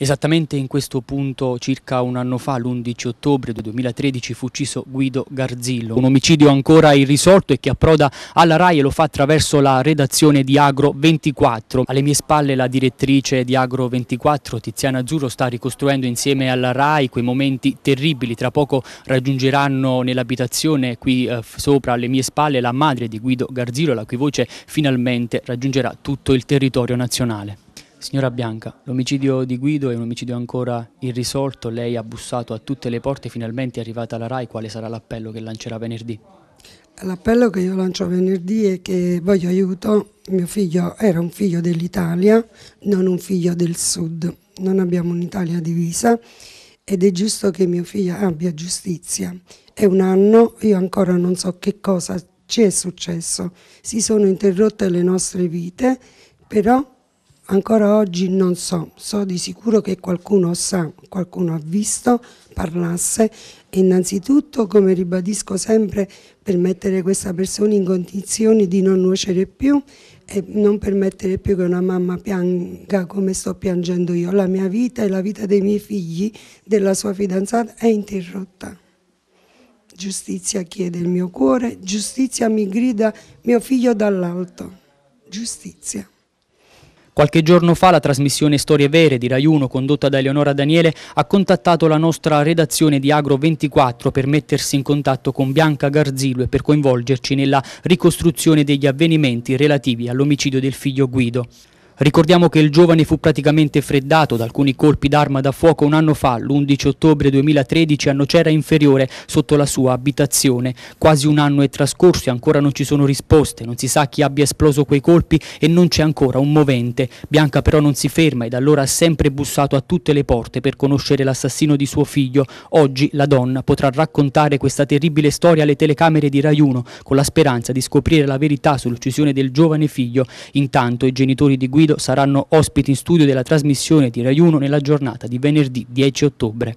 Esattamente in questo punto circa un anno fa, l'11 ottobre 2013, fu ucciso Guido Garzillo, un omicidio ancora irrisolto e che approda alla RAI e lo fa attraverso la redazione di Agro 24. Alle mie spalle la direttrice di Agro 24, Tiziana Azzurro, sta ricostruendo insieme alla RAI quei momenti terribili, tra poco raggiungeranno nell'abitazione qui eh, sopra alle mie spalle la madre di Guido Garzillo, la cui voce finalmente raggiungerà tutto il territorio nazionale. Signora Bianca, l'omicidio di Guido è un omicidio ancora irrisolto, lei ha bussato a tutte le porte, finalmente è arrivata alla RAI, quale sarà l'appello che lancerà venerdì? L'appello che io lancio venerdì è che voglio aiuto, mio figlio era un figlio dell'Italia, non un figlio del sud, non abbiamo un'Italia divisa ed è giusto che mio figlio abbia giustizia. È un anno, io ancora non so che cosa ci è successo, si sono interrotte le nostre vite, però Ancora oggi non so, so di sicuro che qualcuno sa, qualcuno ha visto, parlasse innanzitutto, come ribadisco sempre, per mettere questa persona in condizioni di non nuocere più e non permettere più che una mamma pianga come sto piangendo io. La mia vita e la vita dei miei figli, della sua fidanzata, è interrotta. Giustizia chiede il mio cuore, giustizia mi grida mio figlio dall'alto. Giustizia. Qualche giorno fa la trasmissione Storie Vere di Rai 1 condotta da Eleonora Daniele ha contattato la nostra redazione di Agro24 per mettersi in contatto con Bianca Garzillo e per coinvolgerci nella ricostruzione degli avvenimenti relativi all'omicidio del figlio Guido. Ricordiamo che il giovane fu praticamente freddato da alcuni colpi d'arma da fuoco un anno fa, l'11 ottobre 2013 a Nocera Inferiore, sotto la sua abitazione. Quasi un anno è trascorso e ancora non ci sono risposte, non si sa chi abbia esploso quei colpi e non c'è ancora un movente. Bianca però non si ferma e da allora ha sempre bussato a tutte le porte per conoscere l'assassino di suo figlio. Oggi la donna potrà raccontare questa terribile storia alle telecamere di Raiuno, con la speranza di scoprire la verità sull'uccisione del giovane figlio. Intanto i genitori di Guido Guido saranno ospiti in studio della trasmissione di Rai 1 nella giornata di venerdì 10 ottobre.